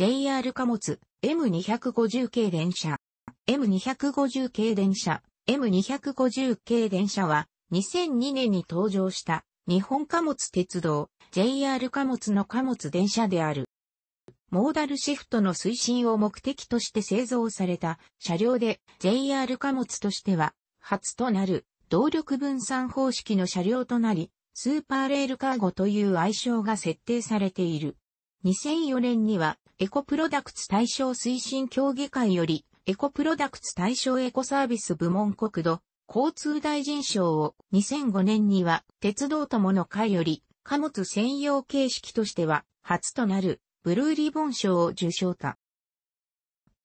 JR 貨物、M250 系電車。M250 系電車、M250 系電車は、2002年に登場した日本貨物鉄道 JR 貨物の貨物電車である。モーダルシフトの推進を目的として製造された車両で JR 貨物としては初となる動力分散方式の車両となり、スーパーレールカーゴという愛称が設定されている。2004年には、エコプロダクツ対象推進協議会より、エコプロダクツ対象エコサービス部門国土、交通大臣賞を2005年には鉄道友の会より貨物専用形式としては初となるブルーリボン賞を受賞た。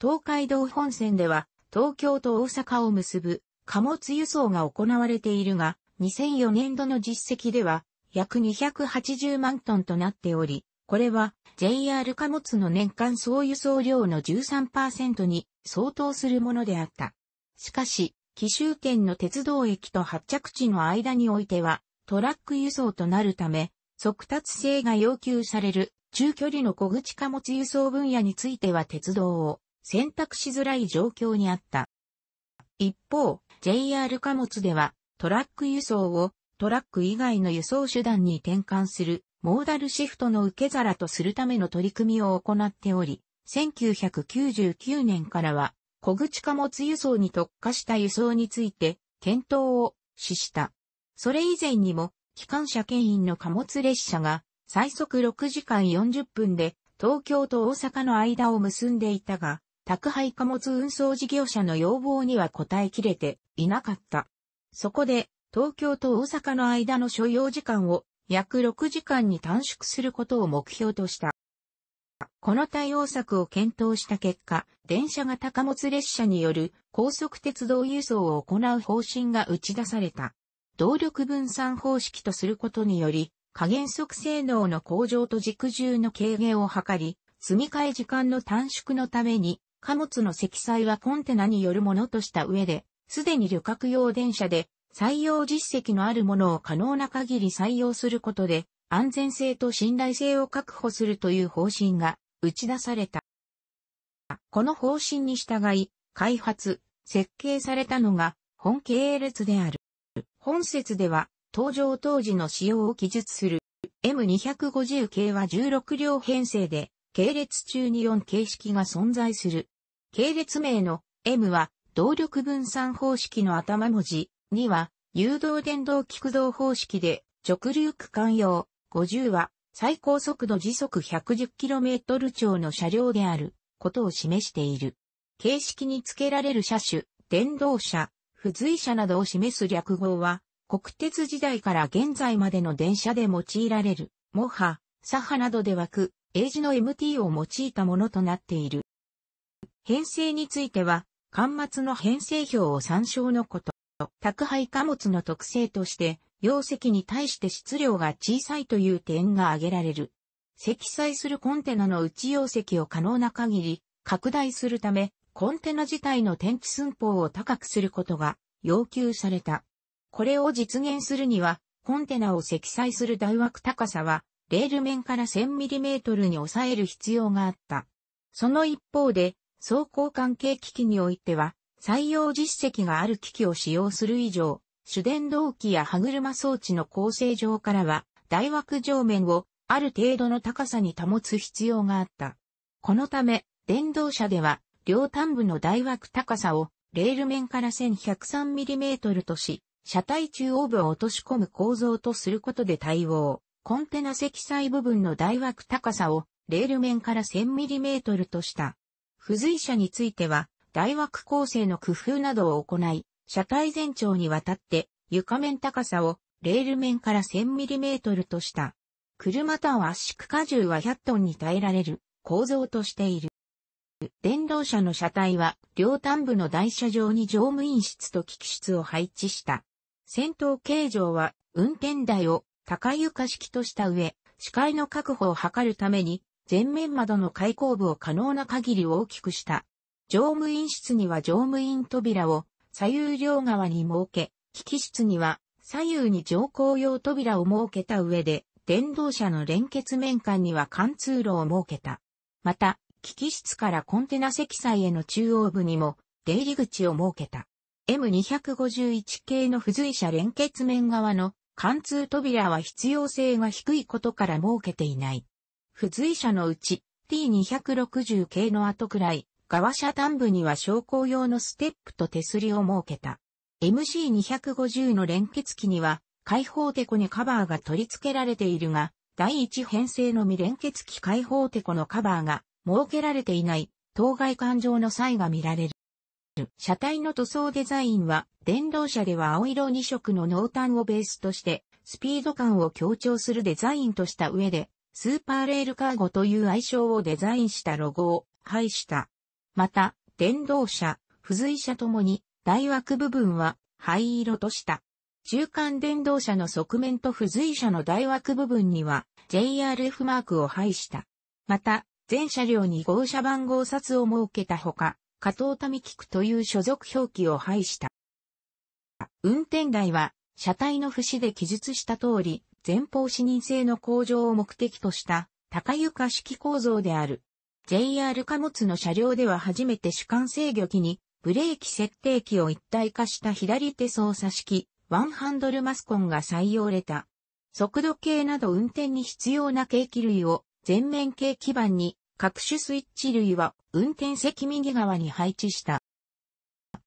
東海道本線では東京と大阪を結ぶ貨物輸送が行われているが2004年度の実績では約280万トンとなっておりこれは JR 貨物の年間総輸送量の13%に相当するものであった。しかし、紀州圏の鉄道駅と発着地の間においては、トラック輸送となるため、速達性が要求される中距離の小口貨物輸送分野については鉄道を選択しづらい状況にあった。一方、JR 貨物ではトラック輸送をトラック以外の輸送手段に転換するモーダルシフトの受け皿とするための取り組みを行っており、1999年からは、小口貨物輸送に特化した輸送について、検討を死した。それ以前にも、機関車牽引の貨物列車が、最速6時間40分で、東京と大阪の間を結んでいたが、宅配貨物運送事業者の要望には応えきれていなかった。そこで、東京と大阪の間の所要時間を約6時間に短縮することを目標とした。この対応策を検討した結果、電車型貨物列車による高速鉄道輸送を行う方針が打ち出された。動力分散方式とすることにより、加減速性能の向上と軸重の軽減を図り、積み替え時間の短縮のために、貨物の積載はコンテナによるものとした上で、すでに旅客用電車で採用実績のあるものを可能な限り採用することで、安全性と信頼性を確保するという方針が打ち出された。この方針に従い、開発、設計されたのが本系列である。本説では、登場当時の仕様を記述する M250 系は16両編成で、系列中に4形式が存在する。系列名の M は動力分散方式の頭文字2は、誘導電動駆動方式で、直流区間用、50は、最高速度時速 110km 超の車両であることを示している。形式に付けられる車種、電動車、付随車などを示す略語は、国鉄時代から現在までの電車で用いられる、モハ、サハなどで湧く、英字の MT を用いたものとなっている。編成については、端末の編成表を参照のこと。宅配貨物の特性として、容積に対して質量が小さいという点が挙げられる。積載するコンテナの内容積を可能な限り拡大するため、コンテナ自体の天地寸法を高くすることが要求された。これを実現するには、コンテナを積載する台枠高さは、レール面から 1000mm に抑える必要があった。その一方で、走行関係機器においては、採用実績がある機器を使用する以上、主電動機や歯車装置の構成上からは、大枠上面をある程度の高さに保つ必要があった。このため、電動車では、両端部の大枠高さを、レール面から 1103mm とし、車体中央部を落とし込む構造とすることで対応。コンテナ積載部分の大枠高さを、レール面から 1000mm とした。付随車については、大枠構成の工夫などを行い、車体全長にわたって床面高さをレール面から 1000mm とした。車単圧縮荷重は100トンに耐えられる構造としている。電動車の車体は両端部の台車上に乗務員室と機器室を配置した。先頭形状は運転台を高床式とした上、視界の確保を図るために前面窓の開口部を可能な限り大きくした乗務員室には乗務員扉を左右両側に設け、機器室には左右に乗降用扉を設けた上で、電動車の連結面間には貫通路を設けた。また、機器室からコンテナ積載への中央部にも出入り口を設けた。M251 系の付随車連結面側の貫通扉は必要性が低いことから設けていない。付随車のうち T260 系の後くらい側車端部には昇降用のステップと手すりを設けた。MC250 の連結機には、開放テコにカバーが取り付けられているが、第一編成の未連結機開放テコのカバーが設けられていない当該環状の際が見られる。車体の塗装デザインは、電動車では青色2色の濃淡をベースとして、スピード感を強調するデザインとした上で、スーパーレールカーゴという愛称をデザインしたロゴを配した。また、電動車、付随車ともに、大枠部分は灰色とした。中間電動車の側面と付随車の大枠部分には JRF マークを配した。また、全車両に号車番号札を設けたほか、加藤民菊という所属表記を配した。運転台は、車体の節で記述した通り、前方視認性の向上を目的とした、高床式構造である。JR 貨物の車両では初めて主観制御機に、ブレーキ設定機を一体化した左手操作式、ワンハンドルマスコンが採用れた。速度計など運転に必要な計器類を全面計基板に、各種スイッチ類は運転席右側に配置した。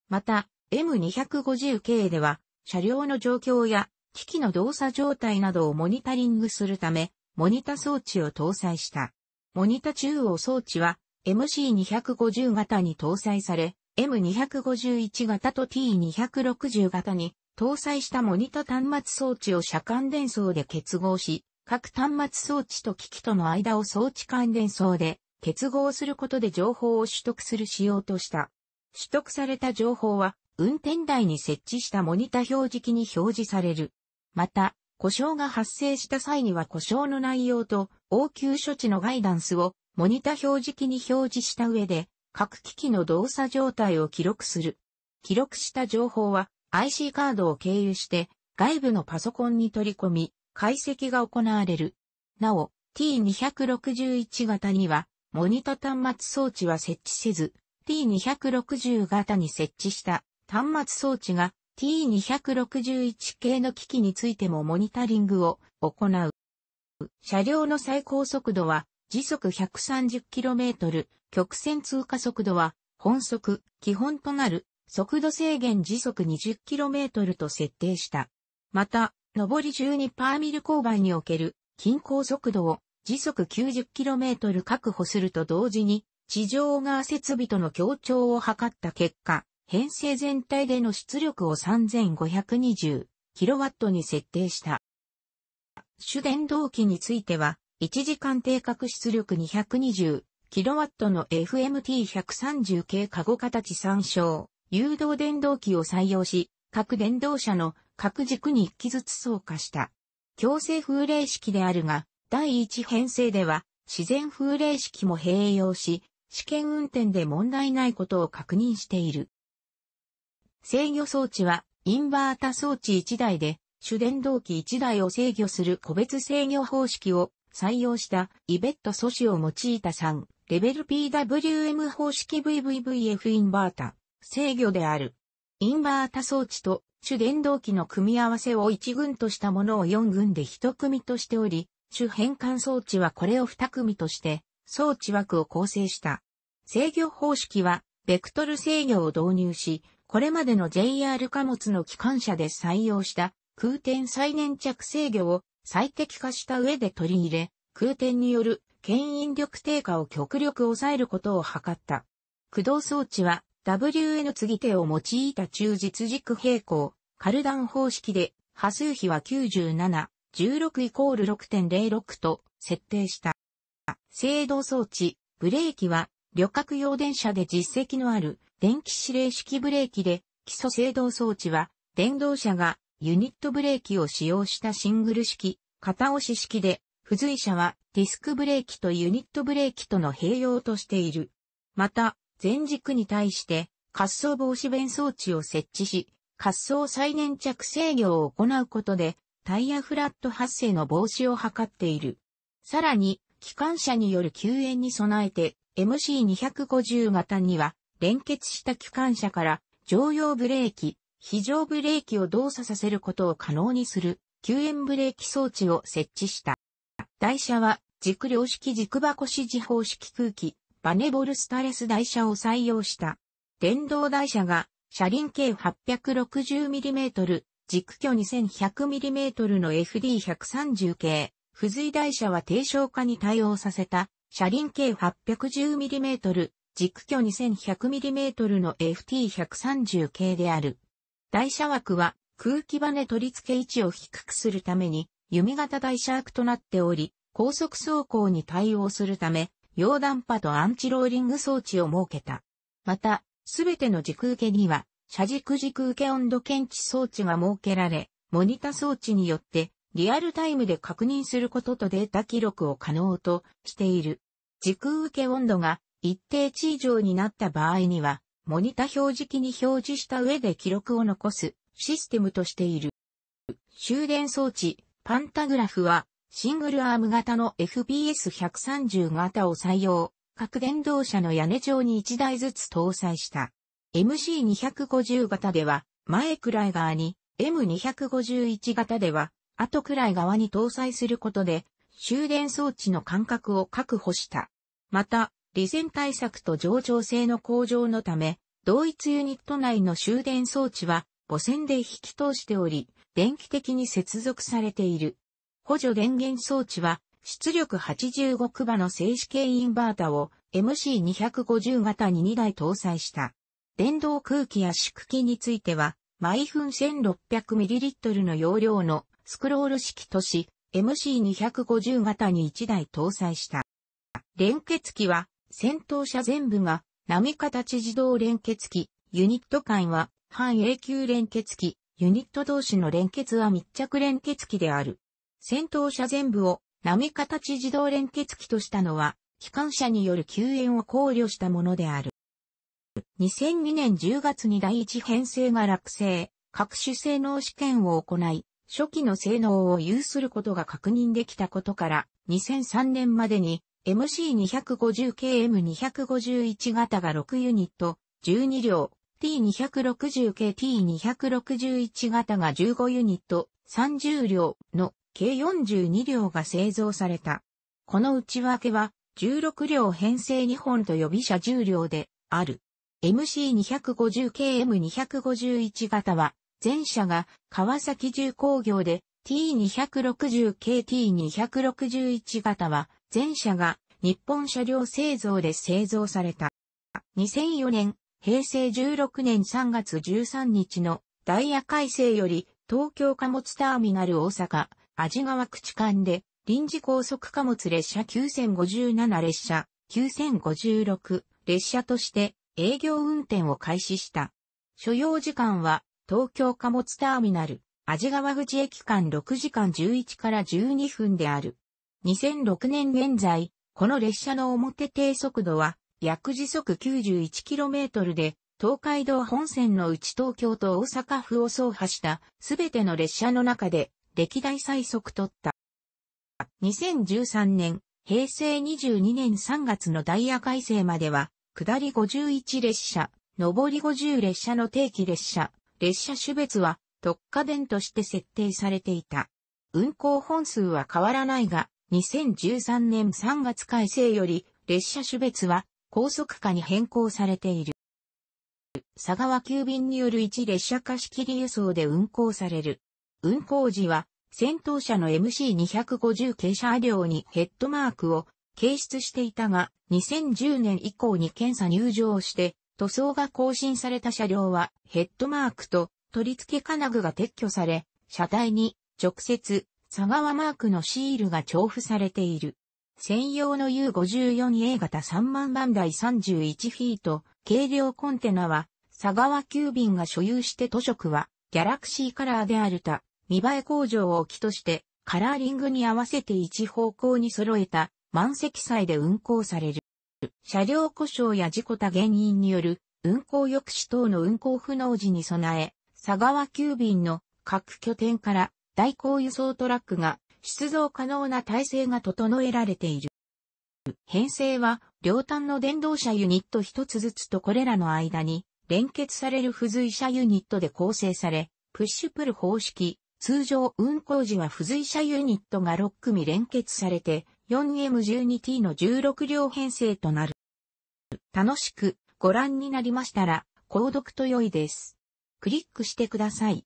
また、M250 k では、車両の状況や機器の動作状態などをモニタリングするため、モニタ装置を搭載した。モニタ中央装置は MC250 型に搭載され、M251 型と T260 型に搭載したモニタ端末装置を車間伝送で結合し、各端末装置と機器との間を装置間伝送で結合することで情報を取得する仕様とした。取得された情報は運転台に設置したモニタ表示器に表示される。また、故障が発生した際には故障の内容と応急処置のガイダンスをモニタ表示器に表示した上で各機器の動作状態を記録する。記録した情報は IC カードを経由して外部のパソコンに取り込み解析が行われる。なお T261 型にはモニタ端末装置は設置せず T260 型に設置した端末装置が T261 系の機器についてもモニタリングを行う。車両の最高速度は時速 130km、曲線通過速度は本速、基本となる速度制限時速 20km と設定した。また、上り12パーミル勾配における均衡速度を時速 90km 確保すると同時に地上側設備との協調を図った結果、編成全体での出力を 3520kW に設定した。主電動機については、1時間定格出力 220kW の FMT130 系カゴ形参照、誘導電動機を採用し、各電動車の各軸に1機ずつ装化した。強制風冷式であるが、第1編成では、自然風冷式も併用し、試験運転で問題ないことを確認している。制御装置は、インバータ装置1台で、主電動機1台を制御する個別制御方式を採用したイベット素子を用いた3、レベル PWM 方式 VVVF インバータ、制御である。インバータ装置と主電動機の組み合わせを1群としたものを4群で1組としており、主変換装置はこれを2組として、装置枠を構成した。制御方式は、ベクトル制御を導入し、これまでの JR 貨物の機関車で採用した空転再粘着制御を最適化した上で取り入れ、空転による牽引力低下を極力抑えることを図った。駆動装置は WN 継ぎ手を用いた中実軸平行、カルダン方式で、波数比は97、16イコール6.06と設定した。制動装置、ブレーキは旅客用電車で実績のある電気指令式ブレーキで、基礎制動装置は、電動車がユニットブレーキを使用したシングル式、片押し式で、付随車はディスクブレーキとユニットブレーキとの併用としている。また、前軸に対して滑走防止弁装置を設置し、滑走再粘着制御を行うことで、タイヤフラット発生の防止を図っている。さらに、機関車による救援に備えて、MC250 型には、連結した機関車から常用ブレーキ、非常ブレーキを動作させることを可能にする救援ブレーキ装置を設置した。台車は軸量式軸箱指示方式空気、バネボルスタレス台車を採用した。電動台車が車輪径 860mm、軸距 2100mm の FD130 系、付随台車は低床化に対応させた車輪径 810mm、軸距 2100mm の FT130 系である。台車枠は空気バネ取り付け位置を低くするために弓型台車枠となっており、高速走行に対応するため、溶断波とアンチローリング装置を設けた。また、すべての軸受けには、車軸軸受け温度検知装置が設けられ、モニタ装置によって、リアルタイムで確認することとデータ記録を可能としている。軸受け温度が一定値以上になった場合には、モニタ表示器に表示した上で記録を残すシステムとしている。終電装置、パンタグラフは、シングルアーム型の f p s 1 3 0型を採用、各電動車の屋根上に1台ずつ搭載した。MC250 型では、前くらい側に、M251 型では、後くらい側に搭載することで、終電装置の間隔を確保した。また、利戦対策と上場性の向上のため、同一ユニット内の終電装置は母船で引き通しており、電気的に接続されている。補助電源装置は出力85区場の静止系インバータを MC250 型に2台搭載した。電動空気圧縮機については、毎分 1600ml の容量のスクロール式とし、MC250 型に1台搭載した。連結機は戦闘車全部が波形自動連結機、ユニット間は半永久連結機、ユニット同士の連結は密着連結機である。戦闘車全部を波形自動連結機としたのは、機関車による救援を考慮したものである。2002年10月に第一編成が落成、各種性能試験を行い、初期の性能を有することが確認できたことから、2003年までに MC250KM251 型が6ユニット、12両、T260KT261 型が15ユニット、30両の計42両が製造された。この内訳は、16両編成2本と予備車10両で、ある。MC250KM251 型は、前車が川崎重工業で、T260KT261 型は全車が日本車両製造で製造された。2004年、平成16年3月13日のダイヤ改正より東京貨物ターミナル大阪、味川口間で臨時高速貨物列車9057列車9056列車として営業運転を開始した。所要時間は東京貨物ターミナル、味川口駅間6時間11から12分である。2006年現在、この列車の表低速度は約時速 91km で、東海道本線のうち東京と大阪府を走破したすべての列車の中で歴代最速とった。2013年、平成22年3月のダイヤ改正までは、下り51列車、上り50列車の定期列車、列車種別は特化電として設定されていた。運行本数は変わらないが、2013年3月改正より、列車種別は高速化に変更されている。佐川急便による1列車貸し切り輸送で運行される。運行時は、先頭車の MC250 系車両にヘッドマークを掲出していたが、2010年以降に検査入場して、塗装が更新された車両はヘッドマークと取り付け金具が撤去され、車体に直接佐川マークのシールが重布されている。専用の U54A 型3万番台31フィート、軽量コンテナは、佐川急便が所有して図区は、ギャラクシーカラーであるた、見栄え工場をきとして、カラーリングに合わせて一方向に揃えた、満席祭で運行される。車両故障や事故た原因による、運行抑止等の運行不能時に備え、佐川急便の各拠点から代行輸送トラックが出動可能な体制が整えられている。編成は、両端の電動車ユニット一つずつとこれらの間に、連結される付随車ユニットで構成され、プッシュプル方式、通常運行時は付随車ユニットが6組連結されて、4M12T の16両編成となる。楽しくご覧になりましたら、購読と良いです。クリックしてください。